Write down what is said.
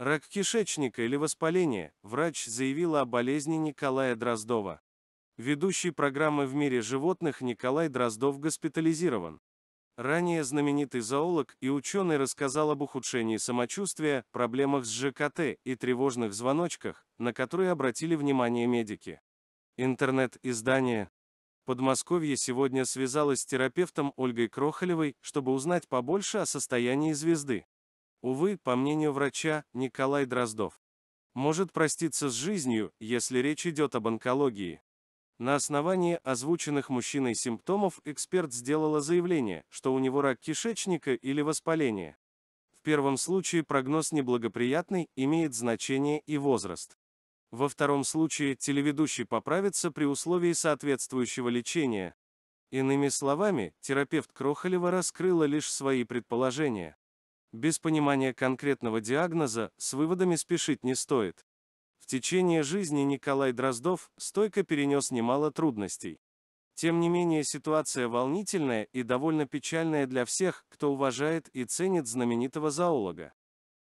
Рак кишечника или воспаление, врач заявила о болезни Николая Дроздова. Ведущий программы в мире животных Николай Дроздов госпитализирован. Ранее знаменитый зоолог и ученый рассказал об ухудшении самочувствия, проблемах с ЖКТ и тревожных звоночках, на которые обратили внимание медики. Интернет-издание Подмосковье сегодня связалось с терапевтом Ольгой Крохолевой, чтобы узнать побольше о состоянии звезды. Увы, по мнению врача, Николай Дроздов может проститься с жизнью, если речь идет об онкологии. На основании озвученных мужчиной симптомов эксперт сделала заявление, что у него рак кишечника или воспаление. В первом случае прогноз неблагоприятный, имеет значение и возраст. Во втором случае телеведущий поправится при условии соответствующего лечения. Иными словами, терапевт Крохолева раскрыла лишь свои предположения. Без понимания конкретного диагноза с выводами спешить не стоит. В течение жизни Николай Дроздов стойко перенес немало трудностей. Тем не менее ситуация волнительная и довольно печальная для всех, кто уважает и ценит знаменитого зоолога.